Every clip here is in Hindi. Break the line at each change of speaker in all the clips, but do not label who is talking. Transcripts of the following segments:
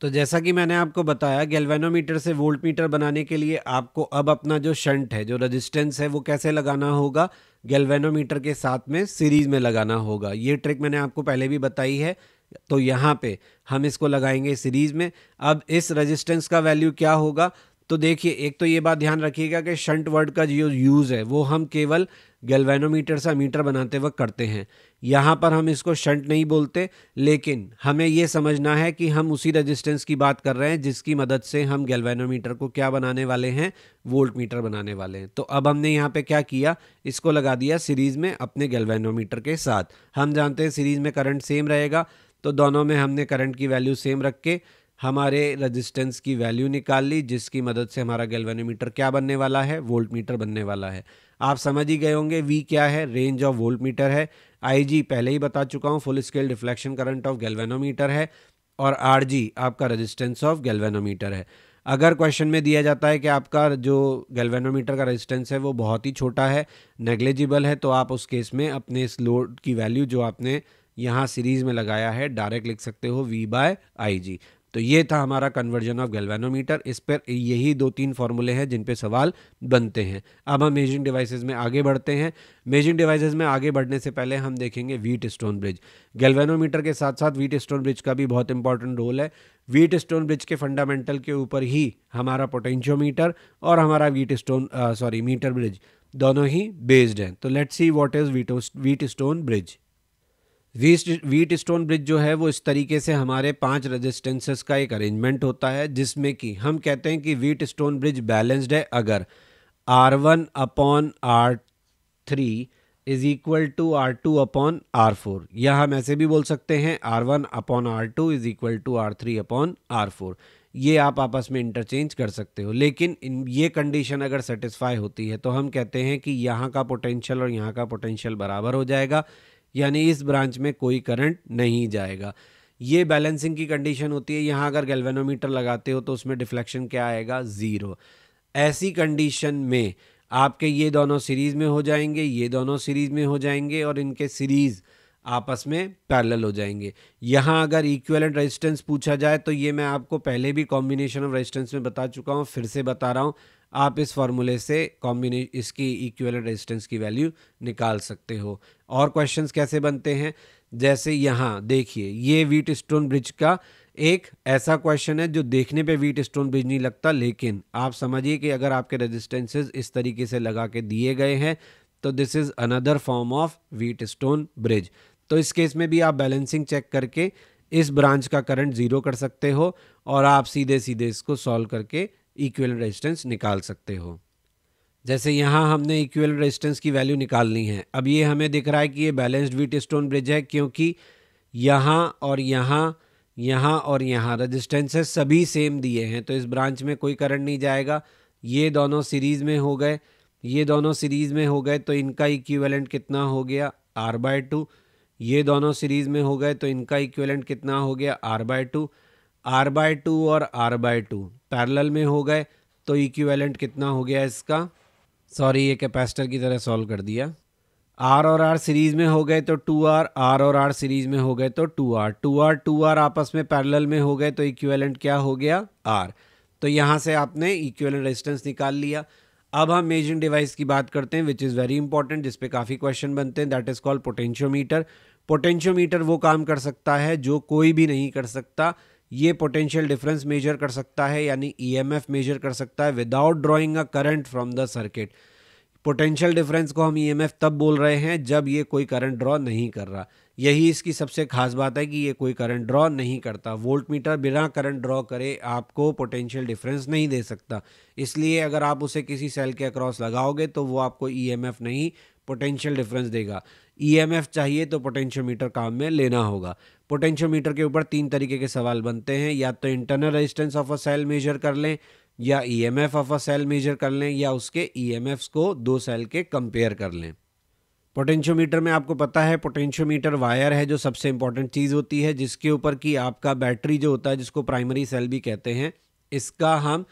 तो जैसा कि मैंने आपको बताया गैल्वेनोमीटर से वोल्ट मीटर बनाने के लिए आपको अब अपना जो शंट है जो रेजिस्टेंस है वो कैसे लगाना होगा गैल्वेनोमीटर के साथ में सीरीज़ में लगाना होगा ये ट्रिक मैंने आपको पहले भी बताई है तो यहाँ पे हम इसको लगाएंगे सीरीज़ में अब इस रेजिस्टेंस का वैल्यू क्या होगा तो देखिए एक तो ये बात ध्यान रखिएगा कि शंट वर्ड का जो यूज़ है वो हम केवल गैल्वेनोमीटर से मीटर बनाते वक्त करते हैं यहाँ पर हम इसको शंट नहीं बोलते लेकिन हमें ये समझना है कि हम उसी रेजिस्टेंस की बात कर रहे हैं जिसकी मदद से हम गैल्वेनोमीटर को क्या बनाने वाले हैं वोल्ट मीटर बनाने वाले हैं तो अब हमने यहाँ पे क्या किया इसको लगा दिया सीरीज़ में अपने गैल्वेनोमीटर के साथ हम जानते हैं सीरीज़ में करंट सेम रहेगा तो दोनों में हमने करंट की वैल्यू सेम रख के हमारे रेजिस्टेंस की वैल्यू निकाल ली जिसकी मदद से हमारा गैल्वेनोमीटर क्या बनने वाला है वोल्ट मीटर बनने वाला है आप समझ ही गए होंगे वी क्या है रेंज ऑफ वोल्ट मीटर है आईजी पहले ही बता चुका हूँ full scale deflection current of galvanometer है और आर आपका रजिस्टेंस ऑफ गैल्वेनोमीटर है अगर क्वेश्चन में दिया जाता है कि आपका जो गैल्वेनोमीटर का रेजिस्टेंस है वो बहुत ही छोटा है नेग्लेजिबल है तो आप उस केस में अपने इस लोड की वैल्यू जो आपने यहाँ सीरीज़ में लगाया है डायरेक्ट लिख सकते हो वी बाय आई जी तो ये था हमारा कन्वर्जन ऑफ गैल्वेनोमीटर इस पर यही दो तीन फार्मूले हैं जिन पे सवाल बनते हैं अब हम मेजिंग डिवाइसेस में आगे बढ़ते हैं मेजिंग डिवाइसेस में आगे बढ़ने से पहले हम देखेंगे वीट स्टोन ब्रिज गैल्वेनोमीटर के साथ साथ वीट स्टोन ब्रिज का भी बहुत इंपॉर्टेंट रोल है वीट स्टोन ब्रिज के फंडामेंटल के ऊपर ही हमारा पोटेंशियोमीटर और हमारा Wheatstone sorry meter bridge दोनों ही बेस्ड हैं तो let's see what is wheat Wheatstone bridge wheat Wheatstone bridge जो है वो इस तरीके से हमारे पांच रेजिस्टेंसेस का एक अरेंजमेंट होता है जिसमें कि हम कहते हैं कि वीट स्टोन ब्रिज बैलेंस्ड है अगर R one upon R three is equal to R two upon R four या हम ऐसे भी बोल सकते हैं R one upon R two is equal to R three upon R four ये आप आपस में इंटरचेंज कर सकते हो लेकिन इन ये कंडीशन अगर सेटिस्फाई होती है तो हम कहते हैं कि यहाँ का पोटेंशियल और यहाँ का पोटेंशियल बराबर हो जाएगा यानी इस ब्रांच में कोई करंट नहीं जाएगा ये बैलेंसिंग की कंडीशन होती है यहाँ अगर गैल्वेनोमीटर लगाते हो तो उसमें डिफ्लेक्शन क्या आएगा ज़ीरो ऐसी कंडीशन में आपके ये दोनों सीरीज़ में हो जाएंगे ये दोनों सीरीज़ में हो जाएंगे और इनके सीरीज़ आपस में पैरेलल हो जाएंगे यहाँ अगर इक्वलेंट रेजिस्टेंस पूछा जाए तो ये मैं आपको पहले भी कॉम्बिनेशन ऑफ रेजिस्टेंस में बता चुका हूँ फिर से बता रहा हूँ आप इस फार्मूले से कॉम्बिने इसकी इक्वल रेजिस्टेंस की वैल्यू निकाल सकते हो और क्वेश्चंस कैसे बनते हैं जैसे यहाँ देखिए ये वीट स्टोन ब्रिज का एक ऐसा क्वेश्चन है जो देखने पे वीट स्टोन ब्रिज नहीं लगता लेकिन आप समझिए कि अगर आपके रेजिस्टेंसेज इस तरीके से लगा के दिए गए हैं तो this is another form of Wheatstone bridge तो इस केस में भी आप बैलेंसिंग चेक करके इस ब्रांच का करंट ज़ीरो कर सकते हो और आप सीधे सीधे इसको सॉल्व करके इक्वल रेजिस्टेंस निकाल सकते हो जैसे यहाँ हमने इक्वल रेजिस्टेंस की वैल्यू निकालनी है अब ये हमें दिख रहा है कि ये बैलेंस्ड वीट स्टोन ब्रिज है क्योंकि यहाँ और यहाँ यहाँ और यहाँ रजिस्टेंसेस सभी सेम दिए हैं तो इस ब्रांच में कोई करंट नहीं जाएगा ये दोनों सीरीज़ में हो गए ये दोनों सीरीज़ में हो गए तो इनका इक्वलेंट कितना हो गया आर बाय टू ये दोनों सीरीज़ में हो गए तो इनका इक्वलेंट कितना हो गया R by two R by two और आर बाय टू पैरेलल में हो गए तो इक्विवेलेंट कितना हो गया इसका सॉरी ये कैपेसिटर की तरह सॉल्व कर दिया आर और आर सीरीज में हो गए तो टू आर आर और आर सीरीज में हो गए तो two R two R two R आपस में पैरेलल में हो गए तो इक्विवेलेंट क्या हो गया आर तो यहाँ से आपने इक्विवेलेंट रेजिस्टेंस निकाल लिया अब हम मेजरिंग डिवाइस की बात करते हैं विच इज़ वेरी इंपॉर्टेंट जिसपे काफ़ी क्वेश्चन बनते हैं that is called potentiometer potentiometer वो काम कर सकता है जो कोई भी नहीं कर सकता ये पोटेंशियल डिफरेंस मेजर कर सकता है यानी ईएमएफ e मेजर कर सकता है without drawing a current from the circuit potential difference को हम ईएमएफ e तब बोल रहे हैं जब ये कोई करंट ड्रॉ नहीं कर रहा यही इसकी सबसे खास बात है कि ये कोई करंट ड्रॉ नहीं करता वोल्ट मीटर बिना करंट ड्रॉ करे आपको पोटेंशियल डिफरेंस नहीं दे सकता इसलिए अगर आप उसे किसी सेल के अक्रॉस लगाओगे तो वो आपको ईएमएफ e नहीं पोटेंशियल डिफरेंस देगा एफ e चाहिए तो पोटेंशियोमीटर काम में लेना होगा पोटेंशियोमीटर के ऊपर तीन तरीके के सवाल बनते हैं या तो internal resistance of a cell measure कर लें या F of a cell measure कर लें या उसके ईएमएफ्स e को दो सेल के कंपेयर कर लें पोटेंशियोमीटर में आपको पता है पोटेंशियोमीटर वायर है जो सबसे इंपॉर्टेंट चीज़ होती है जिसके ऊपर कि आपका बैटरी जो होता है जिसको प्राइमरी सेल भी कहते हैं इसका हम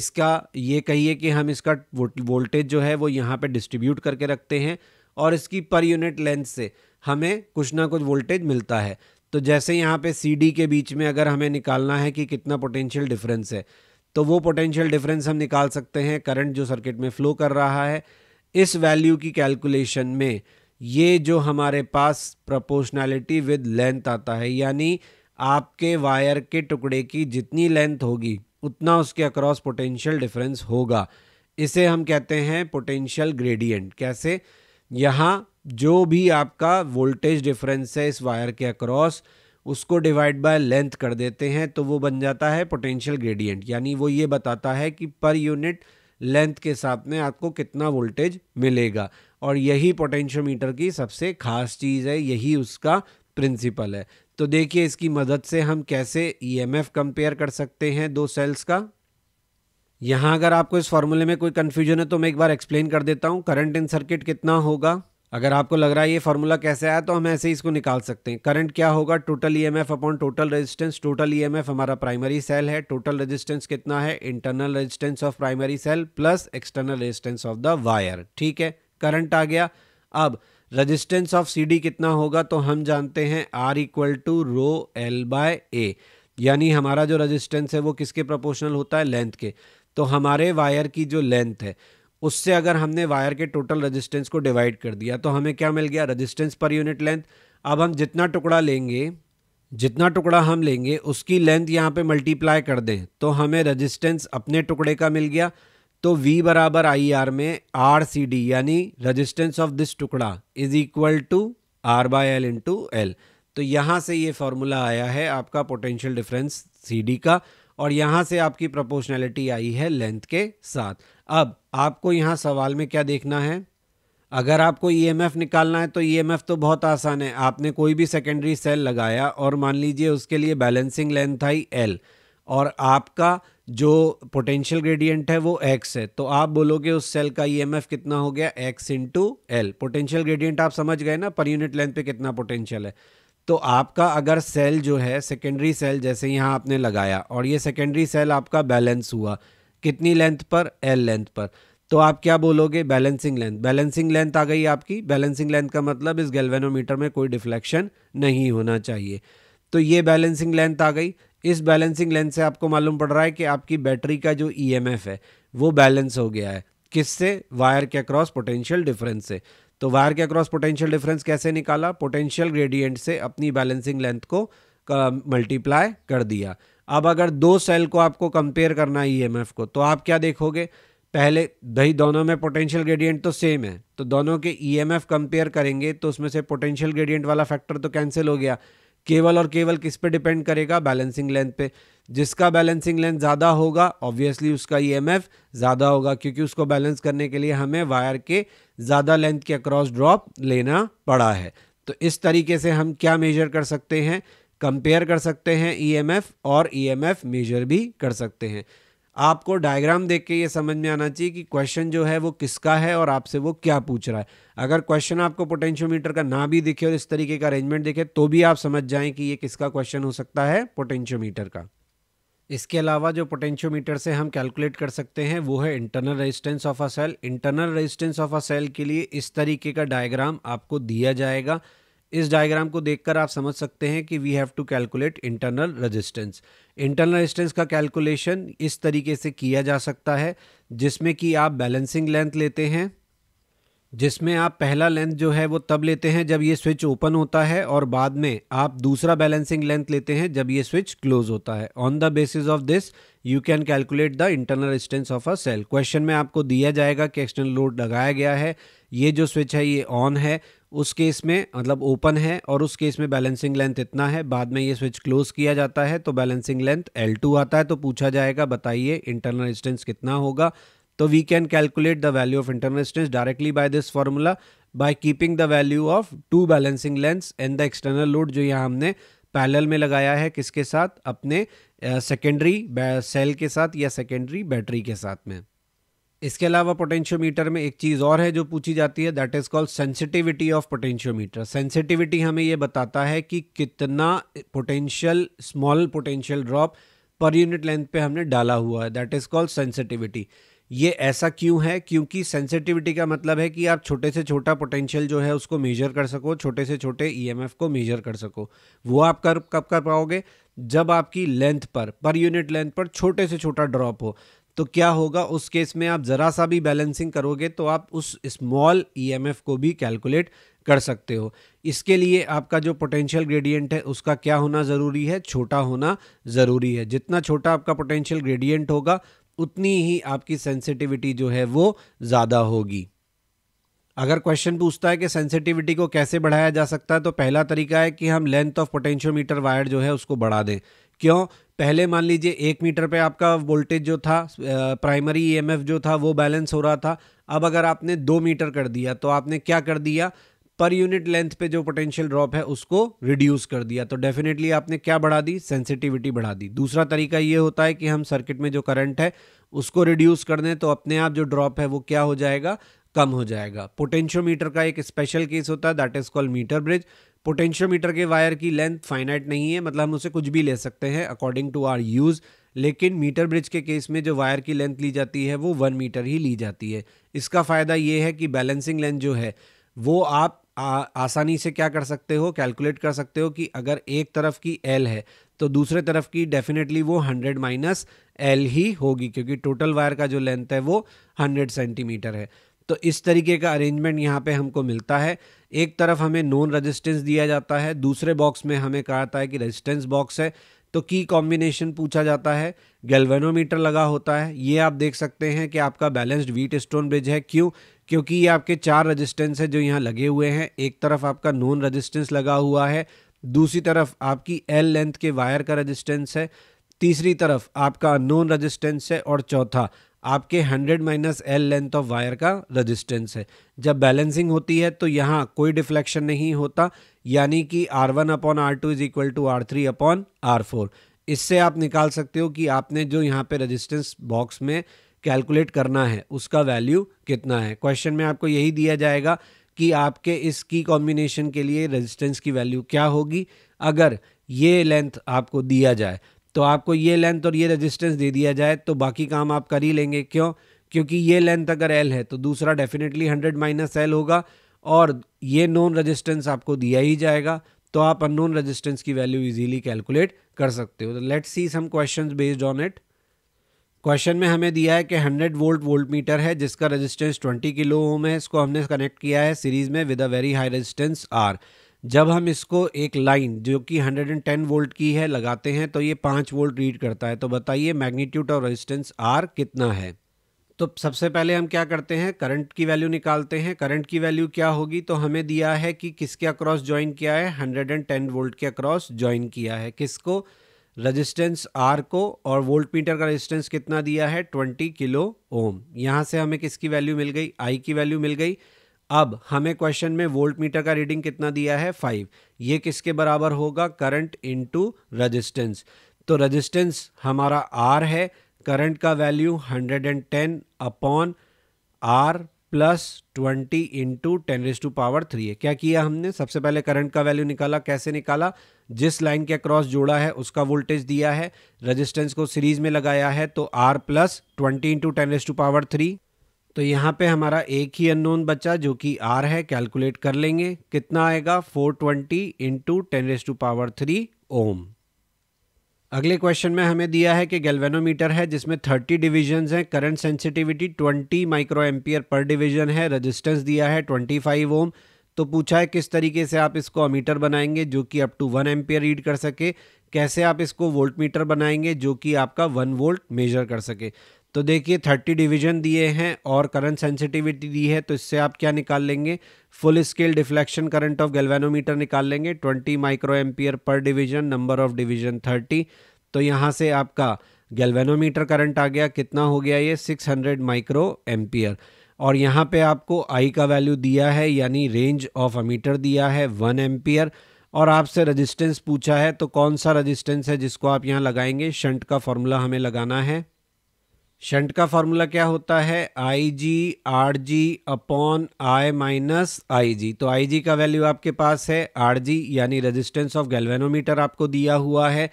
इसका ये कहिए कि हम इसका वोल्टेज जो है वो यहाँ पे डिस्ट्रीब्यूट करके रखते हैं और इसकी पर यूनिट लेंथ से हमें कुछ ना कुछ वोल्टेज मिलता है तो जैसे यहाँ पे सी डी के बीच में अगर हमें निकालना है कि कितना पोटेंशियल डिफरेंस है तो वो पोटेंशियल डिफरेंस हम निकाल सकते हैं करंट जो सर्किट में फ़्लो कर रहा है इस वैल्यू की कैलकुलेशन में ये जो हमारे पास प्रपोर्शनैलिटी विद लेंथ आता है यानी आपके वायर के टुकड़े की जितनी लेंथ होगी उतना उसके अक्रॉस पोटेंशियल डिफरेंस होगा इसे हम कहते हैं पोटेंशियल ग्रेडियंट कैसे यहाँ जो भी आपका वोल्टेज डिफरेंस है इस वायर के अक्रॉस उसको डिवाइड बाय लेंथ कर देते हैं तो वो बन जाता है पोटेंशियल ग्रेडियंट यानी वो ये बताता है कि पर यूनिट लेंथ के साथ में आपको कितना वोल्टेज मिलेगा और यही मीटर की सबसे खास चीज़ है यही उसका प्रिंसिपल है तो देखिए इसकी मदद से हम कैसे ई e कंपेयर कर सकते हैं दो सेल्स का यहाँ अगर आपको इस फॉर्मूले में कोई कन्फ्यूजन है तो मैं एक बार एक्सप्लेन कर देता हूँ करंट इन सर्किट कितना होगा अगर आपको लग रहा है ये फार्मूला कैसे आया तो हम ऐसे ही इसको निकाल सकते हैं करंट क्या होगा total F upon total resistance total F हमारा प्राइमरी सेल है टोटल रेजिस्टेंस कितना है internal resistance of primary cell plus external resistance of the wire ठीक है करंट आ गया अब रजिस्टेंस ऑफ डी कितना होगा तो हम जानते हैं R equal to rho L by A यानी हमारा जो रजिस्टेंस है वो किसके प्रोपोर्शनल होता है लेंथ के तो हमारे वायर की जो लेंथ है उससे अगर हमने वायर के टोटल रेजिस्टेंस को डिवाइड कर दिया तो हमें क्या मिल गया रेजिस्टेंस पर यूनिट लेंथ अब हम जितना टुकड़ा लेंगे जितना टुकड़ा हम लेंगे उसकी लेंथ यहाँ पे मल्टीप्लाई कर दें तो हमें रेजिस्टेंस अपने टुकड़े का मिल गया तो V बराबर आई आर में आर सी डी यानी रजिस्टेंस ऑफ दिस टुकड़ा is equal to R by L into L तो यहाँ से ये फॉर्मूला आया है आपका पोटेंशियल डिफरेंस सी डी का और यहां से आपकी प्रोपोर्शनैलिटी आई है लेंथ के साथ अब आपको यहां सवाल में क्या देखना है अगर आपको ईएमएफ e निकालना है तो ईएमएफ e तो बहुत आसान है आपने कोई भी सेकेंडरी सेल लगाया और मान लीजिए उसके लिए बैलेंसिंग लेंथ आई एल और आपका जो पोटेंशियल ग्रेडियंट है वो एक्स है तो आप बोलोगे उस सेल का ईएमएफ e कितना हो गया X into L potential gradient आप समझ गए ना पर यूनिट लेंथ पे कितना पोटेंशियल है तो आपका अगर सेल जो है सेकेंडरी सेल जैसे यहाँ आपने लगाया और ये सेकेंडरी सेल आपका बैलेंस हुआ कितनी लेंथ पर एल लेंथ पर तो आप क्या बोलोगे बैलेंसिंग लेंथ बैलेंसिंग लेंथ आ गई आपकी बैलेंसिंग लेंथ का मतलब इस गैल्वेनोमीटर में कोई डिफ्लेक्शन नहीं होना चाहिए तो ये बैलेंसिंग लेंथ आ गई इस बैलेंसिंग लेंथ से आपको मालूम पड़ रहा है कि आपकी बैटरी का जो ई e है वो बैलेंस हो गया है किससे वायर के अक्रॉस पोटेंशियल डिफरेंस से तो वायर के अक्रॉस पोटेंशियल डिफरेंस कैसे निकाला पोटेंशियल ग्रेडियंट से अपनी बैलेंसिंग लेंथ को मल्टीप्लाई कर दिया अब अगर दो सेल को आपको कंपेयर करना है ई e को तो आप क्या देखोगे पहले दही दोनों में पोटेंशियल ग्रेडियंट तो सेम है तो दोनों के ई e कंपेयर करेंगे तो उसमें से पोटेंशियल ग्रेडियंट वाला फैक्टर तो कैंसिल हो गया केवल और केवल किस पे डिपेंड करेगा बैलेंसिंग लेंथ पे जिसका बैलेंसिंग लेंथ ज़्यादा होगा ऑब्वियसली उसका ई e ज़्यादा होगा क्योंकि उसको बैलेंस करने के लिए हमें वायर के ज़्यादा लेंथ के अक्रॉस ड्रॉप लेना पड़ा है तो इस तरीके से हम क्या मेजर कर सकते हैं कंपेयर कर सकते हैं ई e और ई e मेजर भी कर सकते हैं आपको डायग्राम देख के ये समझ में आना चाहिए कि क्वेश्चन जो है वो किसका है और आपसे वो क्या पूछ रहा है अगर क्वेश्चन आपको पोटेंशियोमीटर का ना भी दिखे और इस तरीके का अरेंजमेंट दिखे तो भी आप समझ जाएं कि ये किसका क्वेश्चन हो सकता है पोटेंशियोमीटर का इसके अलावा जो पोटेंशियोमीटर से हम कैलकुलेट कर सकते हैं वो है internal resistance of a cell internal resistance of a cell के लिए इस तरीके का डायग्राम आपको दिया जाएगा इस डायग्राम को देखकर आप समझ सकते हैं कि we have to calculate internal resistance internal resistance का कैलकुलेशन इस तरीके से किया जा सकता है जिसमें कि आप बैलेंसिंग लेंथ लेते हैं जिसमें आप पहला लेंथ जो है वो तब लेते हैं जब ये स्विच ओपन होता है और बाद में आप दूसरा बैलेंसिंग लेंथ लेते हैं जब ये स्विच क्लोज होता है on the basis of this you can calculate the internal resistance of a cell question में आपको दिया जाएगा कि एक्सटर्नल लोड लगाया गया है ये जो स्विच है ये ऑन है उस केस में मतलब ओपन है और उस केस में बैलेंसिंग लेंथ इतना है बाद में ये स्विच क्लोज किया जाता है तो बैलेंसिंग लेंथ L2 आता है तो पूछा जाएगा बताइए इंटरनल रेजिस्टेंस कितना होगा तो we can calculate the value of internal stress directly by this formula by keeping the value of two balancing lens and the external load जो यहाँ हमने पैनल में लगाया है किसके साथ अपने सेकेंडरी सेल के साथ या सेकेंडरी बैटरी के साथ में इसके अलावा पोटेंशियोमीटर में एक चीज़ और है जो पूछी जाती है that is called sensitivity of potentiometer sensitivity हमें ये बताता है कि कितना पोटेंशियल स्मॉल पोटेंशियल ड्रॉप पर यूनिट लेंथ पे हमने डाला हुआ है दैट इज़ कॉल्ड सेंसिटिविटी ये ऐसा क्यों है क्योंकि सेंसिटिविटी का मतलब है कि आप छोटे से छोटा पोटेंशियल जो है उसको मेजर कर सको छोटे से छोटे ईएमएफ e को मेजर कर सको वो आप कर कब कर पाओगे जब आपकी लेंथ पर पर यूनिट लेंथ पर छोटे से छोटा ड्रॉप हो तो क्या होगा उस केस में आप ज़रा सा भी बैलेंसिंग करोगे तो आप उस स्मॉल ईएमएफ e को भी कैलकुलेट कर सकते हो इसके लिए आपका जो पोटेंशियल ग्रेडियंट है उसका क्या होना ज़रूरी है छोटा होना ज़रूरी है जितना छोटा आपका पोटेंशियल ग्रेडियंट होगा उतनी ही आपकी सेंसिटिविटी जो है वो ज़्यादा होगी अगर क्वेश्चन पूछता है कि सेंसिटिविटी को कैसे बढ़ाया जा सकता है तो पहला तरीका है कि हम लेंथ ऑफ पोटेंशियोमीटर वायर जो है उसको बढ़ा दें क्यों पहले मान लीजिए एक मीटर पे आपका वोल्टेज जो था प्राइमरी ईएमएफ e जो था वो बैलेंस हो रहा था अब अगर आपने दो मीटर कर दिया तो आपने क्या कर दिया पर यूनिट लेंथ पे जो पोटेंशियल ड्रॉप है उसको रिड्यूस कर दिया तो डेफिनेटली आपने क्या बढ़ा दी सेंसिटिविटी बढ़ा दी दूसरा तरीका ये होता है कि हम सर्किट में जो करंट है उसको रिड्यूस कर दें तो अपने आप जो ड्रॉप है वो क्या हो जाएगा कम हो जाएगा पोटेंशियोमीटर का एक स्पेशल केस होता है that is called meter bridge potentiometer के वायर की लेंथ फाइनाइट नहीं है मतलब हम उसे कुछ भी ले सकते हैं अकॉर्डिंग टू आर यूज़ लेकिन मीटर ब्रिज के केस में जो वायर की लेंथ ली जाती है वो वन मीटर ही ली जाती है इसका फ़ायदा ये है कि बैलेंसिंग लेंथ जो है वो आप आ, आसानी से क्या कर सकते हो कैलकुलेट कर सकते हो कि अगर एक तरफ की एल है तो दूसरे तरफ की डेफिनेटली वो हंड्रेड माइनस एल ही होगी क्योंकि टोटल वायर का जो लेंथ है वो हंड्रेड सेंटीमीटर है तो इस तरीके का अरेंजमेंट यहाँ पे हमको मिलता है एक तरफ हमें नॉन रेजिस्टेंस दिया जाता है दूसरे बॉक्स में हमें कहा जाता है कि रेजिस्टेंस बॉक्स है तो की कॉम्बिनेशन पूछा जाता है गैल्वेनोमीटर लगा होता है ये आप देख सकते हैं कि आपका बैलेंस्ड व्हीट स्टोन ब्रिज है क्यों क्योंकि ये आपके चार रजिस्टेंस है जो यहाँ लगे हुए हैं एक तरफ आपका नॉन रजिस्टेंस लगा हुआ है दूसरी तरफ आपकी एल लेंथ के वायर का रजिस्टेंस है तीसरी तरफ आपका नॉन रजिस्टेंस है और चौथा आपके 100 minus L length of wire का रजिस्टेंस है जब बैलेंसिंग होती है तो यहाँ कोई डिफ्लेक्शन नहीं होता यानी कि R one upon R two is equal to R three upon R four इससे आप निकाल सकते हो कि आपने जो यहाँ पे रजिस्टेंस बॉक्स में कैलकुलेट करना है उसका वैल्यू कितना है क्वेश्चन में आपको यही दिया जाएगा कि आपके इस की कॉम्बिनेशन के लिए रेजिस्टेंस की वैल्यू क्या होगी अगर ये लेंथ आपको दिया जाए तो आपको ये लेंथ और ये रेजिस्टेंस दे दिया जाए तो बाकी काम आप कर ही लेंगे क्यों क्योंकि ये लेंथ अगर एल है तो दूसरा डेफिनेटली हंड्रेड माइनस एल होगा और ये नॉन रेजिस्टेंस आपको दिया ही जाएगा तो आप अननोन रेजिस्टेंस की वैल्यू इजीली कैलकुलेट कर सकते हो तो let's see some questions based on it question में हमें दिया है कि 100 वोल्ट वोल्ट मीटर है जिसका रेजिस्टेंस 20 किलो ओम है इसको हमने कनेक्ट किया है सीरीज़ में with a very high resistance R जब हम इसको एक लाइन जो कि 110 वोल्ट की है लगाते हैं तो ये पाँच वोल्ट रीड करता है तो बताइए मैग्नीट्यूड और रेजिस्टेंस आर कितना है तो सबसे पहले हम क्या करते हैं करंट की वैल्यू निकालते हैं करंट की वैल्यू क्या होगी तो हमें दिया है कि किसके अक्रॉस ज्वाइन किया है 110 वोल्ट के अक्रॉस ज्वाइन किया है किसको रेजिस्टेंस आर को और वोल्ट मीटर का रेजिस्टेंस कितना दिया है ट्वेंटी किलो ओम यहाँ से हमें किसकी वैल्यू मिल गई आई की वैल्यू मिल गई अब हमें क्वेश्चन में वोल्ट मीटर का रीडिंग कितना दिया है फाइव ये किसके बराबर होगा करंट इनटू रेजिस्टेंस तो रेजिस्टेंस हमारा आर है करंट का value hundred and ten upon R plus twenty into ten raise to power three है क्या किया हमने सबसे पहले करंट का वैल्यू निकाला कैसे निकाला जिस लाइन के अक्रॉस जोड़ा है उसका वोल्टेज दिया है रेजिस्टेंस को सीरीज में लगाया है तो R plus twenty into ten raise to power three तो यहाँ पे हमारा एक ही अननोन बचा जो कि आर है कैलकुलेट कर लेंगे कितना आएगा four twenty into ten raise to power three ohm अगले क्वेश्चन में हमें दिया है कि गैल्वेनोमीटर है जिसमें 30 डिविजन्स हैं करंट सेंसिटिविटी 20 माइक्रो एम्पियर पर डिवीजन है रेजिस्टेंस दिया है 25 ओम तो पूछा है किस तरीके से आप इसको अमीटर बनाएंगे जो कि up to one ampere read कर सके कैसे आप इसको वोल्ट मीटर बनाएंगे जो कि आपका वन वोल्ट मेजर कर सके तो देखिए थर्टी डिवीजन दिए हैं और करंट सेंसिटिविटी दी है तो इससे आप क्या निकाल लेंगे full scale deflection current of galvanometer निकाल लेंगे ट्वेंटी माइक्रो एम्पियर पर division number of division thirty तो यहाँ से आपका गैल्वेनोमीटर करंट आ गया कितना हो गया ये सिक्स हंड्रेड माइक्रो एम्पियर और यहाँ पे आपको आई का वैल्यू दिया है यानी रेंज ऑफ अमीटर दिया है वन एम्पियर और आपसे रजिस्टेंस पूछा है तो कौन सा रजिस्टेंस है जिसको आप यहाँ लगाएंगे शंट का फॉर्मूला हमें लगाना है शंट का फॉर्मूला क्या होता है I G R G upon I minus I G तो आई जी का वैल्यू आपके पास है आर जी यानी रेजिस्टेंस ऑफ गैल्वेनोमीटर आपको दिया हुआ है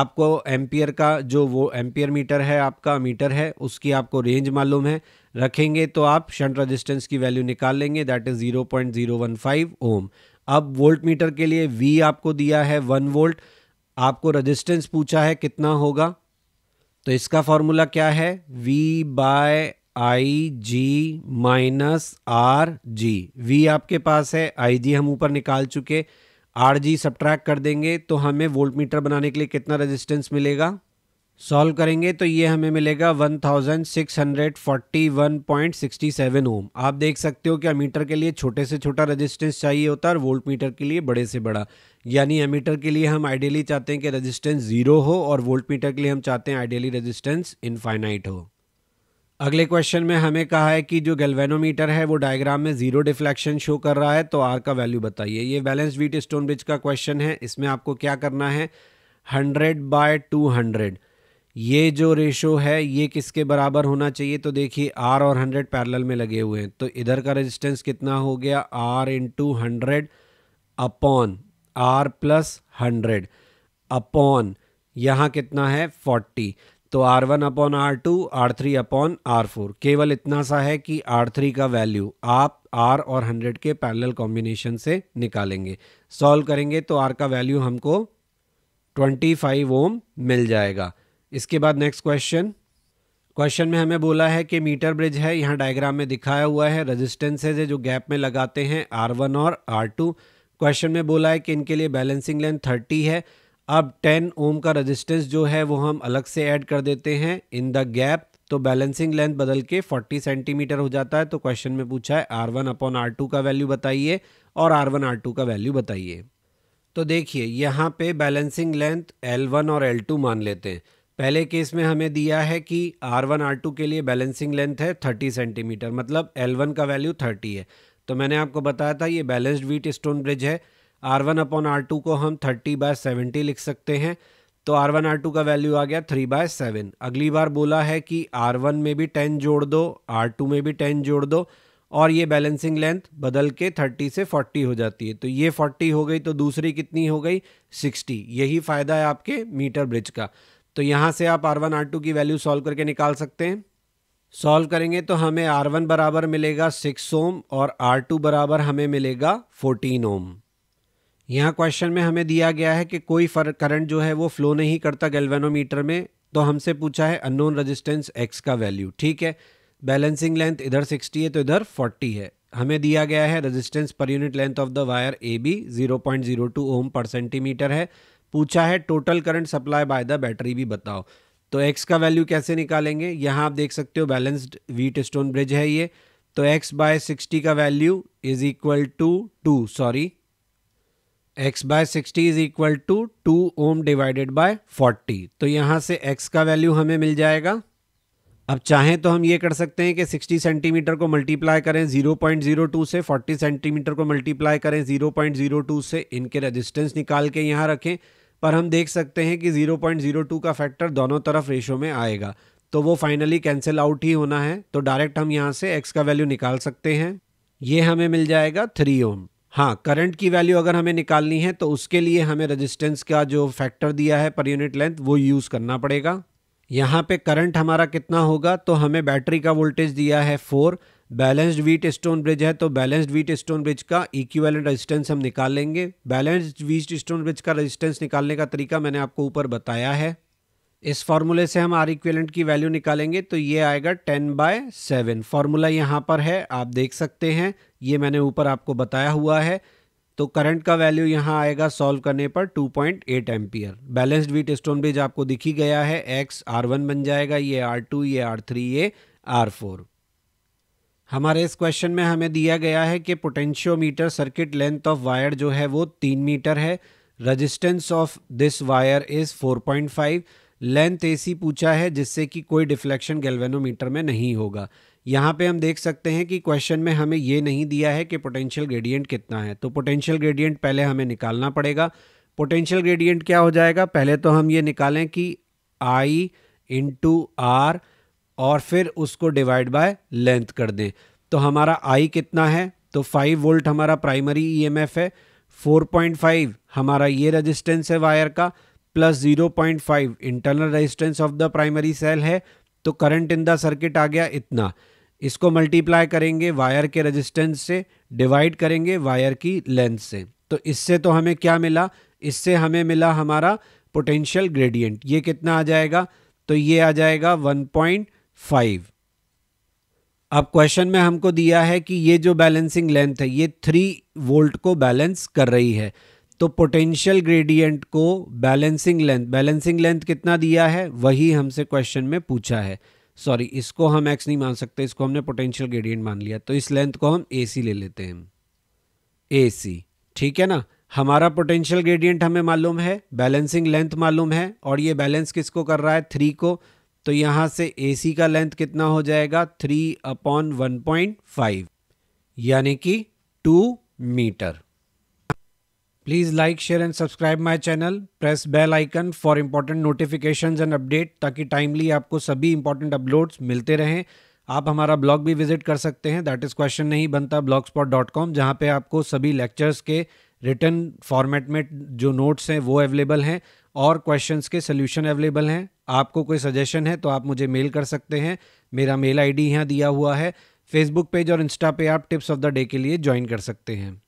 आपको एम्पियर का जो वो एम्पियर मीटर है आपका मीटर है उसकी आपको रेंज मालूम है रखेंगे तो आप शंट रेजिस्टेंस की वैल्यू निकाल लेंगे that is zero point zero one five ohm अब वोल्ट मीटर के लिए वी आपको दिया है वन वोल्ट आपको रेजिस्टेंस पूछा है कितना होगा तो इसका फॉर्मूला क्या है V by I G minus R G V आपके पास है आई जी हम ऊपर निकाल चुके आर जी सब्ट्रैक्ट कर देंगे तो हमें वोल्ट मीटर बनाने के लिए कितना रेजिस्टेंस मिलेगा सॉल्व करेंगे तो ये हमें मिलेगा 1641.67 ओम आप देख सकते हो कि अमीटर के लिए छोटे से छोटा रेजिस्टेंस चाहिए होता है और वोल्ट मीटर के लिए बड़े से बड़ा यानी अमीटर के लिए हम आइडियली चाहते हैं कि रेजिस्टेंस ज़ीरो हो और वोल्ट मीटर के लिए हम चाहते हैं आइडियली रेजिस्टेंस इनफाइनाइट हो अगले क्वेश्चन में हमें कहा है कि जो गैल्वेनोमीटर है वो डायग्राम में जीरो डिफ्लेक्शन शो कर रहा है तो आर का वैल्यू बताइए ये बैलेंस वीट स्टोन ब्रिज का क्वेश्चन है इसमें आपको क्या करना है हंड्रेड बाय टू हंड्रेड ये जो रेशो है ये किसके बराबर होना चाहिए तो देखिए आर और हंड्रेड पैरेलल में लगे हुए हैं तो इधर का रेजिस्टेंस कितना हो गया R into hundred upon R plus hundred upon यहाँ कितना है फोर्टी तो R one upon R two R three upon R four केवल इतना सा है कि आर थ्री का वैल्यू आप आर और हंड्रेड के पैरेलल कॉम्बिनेशन से निकालेंगे सॉल्व करेंगे तो आर का वैल्यू हमको ट्वेंटी फाइव ओम मिल जाएगा इसके बाद नेक्स्ट क्वेश्चन क्वेश्चन में हमें बोला है कि मीटर ब्रिज है यहाँ डायग्राम में दिखाया हुआ है रजिस्टेंसेज है जो गैप में लगाते हैं आर वन और आर टू क्वेश्चन में बोला है कि इनके लिए बैलेंसिंग लेंथ थर्टी है अब टेन ओम का रजिस्टेंस जो है वो हम अलग से ऐड कर देते हैं इन द गैप तो बैलेंसिंग लेंथ बदल के 40 सेंटीमीटर हो जाता है तो क्वेश्चन में पूछा है R one upon R two का वैल्यू बताइए और आर वन आर टू का वैल्यू बताइए तो देखिए यहाँ पे बैलेंसिंग लेंथ एल वन और एल टू मान लेते हैं पहले केस में हमें दिया है कि आर वन आर टू के लिए बैलेंसिंग लेंथ है थर्टी सेंटीमीटर मतलब एल वन का वैल्यू थर्टी है तो मैंने आपको बताया था ये बैलेंस्ड वीट स्टोन ब्रिज है R one upon R two को हम थर्टी बाय सेवेंटी लिख सकते हैं तो आर वन आर टू का वैल्यू आ गया थ्री बाय सेवन अगली बार बोला है कि आर वन में भी टेन जोड़ दो आर टू में भी टेन जोड़ दो और ये बैलेंसिंग लेंथ बदल के थर्टी से फोर्टी हो जाती है तो ये फोर्टी हो गई तो दूसरी कितनी हो गई सिक्सटी यही फ़ायदा है आपके मीटर ब्रिज का तो यहाँ से आप आर वन आर टू की वैल्यू सॉल्व करके निकाल सकते हैं सॉल्व करेंगे तो हमें आर वन बराबर मिलेगा सिक्स ओम और आर टू बराबर हमें मिलेगा फोर्टीन ओम यहाँ क्वेश्चन में हमें दिया गया है कि कोई करंट जो है वो फ्लो नहीं करता गैल्वेनोमीटर में तो हमसे पूछा है अननोन रेजिस्टेंस एक्स का वैल्यू ठीक है बैलेंसिंग लेंथ इधर 60 है तो इधर 40 है हमें दिया गया है रेजिस्टेंस पर unit length of the wire A B two ohm पर सेंटीमीटर है पूछा है total current supply by the battery भी बताओ तो एक्स का वैल्यू कैसे निकालेंगे यहाँ आप देख सकते हो बैलेंस्ड वीट स्टोन ब्रिज है ये तो एक्स बाय सिक्सटी का value is equal to two sorry X by sixty is equal to two ohm divided by forty तो यहाँ से एक्स का वैल्यू हमें मिल जाएगा अब चाहें तो हम ये कर सकते हैं कि 60 सेंटीमीटर को मल्टीप्लाई करें 0.02 से 40 सेंटीमीटर को मल्टीप्लाई करें 0.02 से इनके रेजिस्टेंस निकाल के यहाँ रखें पर हम देख सकते हैं कि 0.02 का फैक्टर दोनों तरफ रेशो में आएगा तो वो फाइनली कैंसिल आउट ही होना है तो डायरेक्ट हम यहाँ से एक्स का वैल्यू निकाल सकते हैं ये हमें मिल जाएगा थ्री ओम हाँ करंट की वैल्यू अगर हमें निकालनी है तो उसके लिए हमें रेजिस्टेंस का जो फैक्टर दिया है पर यूनिट लेंथ वो यूज़ करना पड़ेगा यहाँ पे करंट हमारा कितना होगा तो हमें बैटरी का वोल्टेज दिया है four balanced Wheatstone bridge है तो बैलेंस्ड वीट स्टोन ब्रिज का इक्वेलेंट रेजिस्टेंस हम निकाल लेंगे बैलेंस्ड वीट स्टोन ब्रिज का रेजिस्टेंस निकालने का तरीका मैंने आपको ऊपर बताया है इस फॉर्मूले से हम आर इक्वेलेंट की वैल्यू निकालेंगे तो ये आएगा टेन बाय सेवन फार्मूला यहाँ पर है आप देख सकते हैं ये मैंने ऊपर आपको बताया हुआ है तो करंट का वैल्यू यहाँ आएगा सॉल्व करने पर 2.8 point ampere balanced Wheatstone bridge आपको दिखी गया है एक्स आर वन बन जाएगा ये आर टू ये आर थ्री ये आर फोर हमारे इस क्वेश्चन में हमें दिया गया है कि potentiometer circuit length of wire जो है वो तीन मीटर है resistance of this wire is four point five length AC पूछा है जिससे कि कोई डिफ्लेक्शन गैल्वेनोमीटर में नहीं होगा यहाँ पे हम देख सकते हैं कि क्वेश्चन में हमें ये नहीं दिया है कि पोटेंशियल ग्रेडियंट कितना है तो पोटेंशियल ग्रेडियंट पहले हमें निकालना पड़ेगा पोटेंशियल ग्रेडियंट क्या हो जाएगा पहले तो हम ये निकालें कि आई इंटू आर और फिर उसको डिवाइड बाय लेंथ कर दें तो हमारा आई कितना है तो 5 वोल्ट हमारा प्राइमरी ईएमएफ e है 4.5 हमारा ये रेजिस्टेंस है वायर का plus 0.5 internal resistance of the primary cell है तो करंट इन द सर्किट आ गया इतना इसको मल्टीप्लाई करेंगे वायर के रेजिस्टेंस से डिवाइड करेंगे वायर की लेंथ से तो इससे तो हमें क्या मिला इससे हमें मिला हमारा पोटेंशियल ग्रेडियंट ये कितना आ जाएगा तो ये आ जाएगा पॉइंट फाइव अब क्वेश्चन में हमको दिया है कि ये जो बैलेंसिंग लेंथ है ये थ्री वोल्ट को बैलेंस कर रही है तो पोटेंशियल ग्रेडियंट को बैलेंसिंग लेंथ बैलेंसिंग लेंथ कितना दिया है वही हमसे क्वेश्चन में पूछा है सॉरी इसको हम एक्स नहीं मान सकते इसको हमने पोटेंशियल ग्रेडियंट मान लिया तो इस लेंथ को हम ए ले लेते हैं ए सी ठीक है ना हमारा पोटेंशियल ग्रेडियंट हमें मालूम है बैलेंसिंग लेंथ मालूम है और ये बैलेंस किसको कर रहा है थ्री को तो यहाँ से ए सी का लेंथ कितना हो जाएगा three upon one point five यानी कि two metre please like share and subscribe my channel press bell icon for important notifications and update ताकि टाइमली आपको सभी इंपॉर्टेंट अपलोड्स मिलते रहें आप हमारा ब्लॉग भी विजिट कर सकते हैं दैट इज़ क्वेश्चन नहीं बनता ब्लॉग स्पॉट डॉट कॉम जहाँ पर आपको सभी लेक्चर्स के रिटर्न फॉर्मेट में जो नोट्स हैं वो अवेलेबल हैं और क्वेश्चंस के सोल्यूशन अवेलेबल हैं आपको कोई सजेशन है तो आप मुझे मेल कर सकते हैं मेरा मेल आईडी यहाँ दिया हुआ है फेसबुक पेज और इंस्टा पे आप टिप्स ऑफ द डे के लिए ज्वाइन कर सकते हैं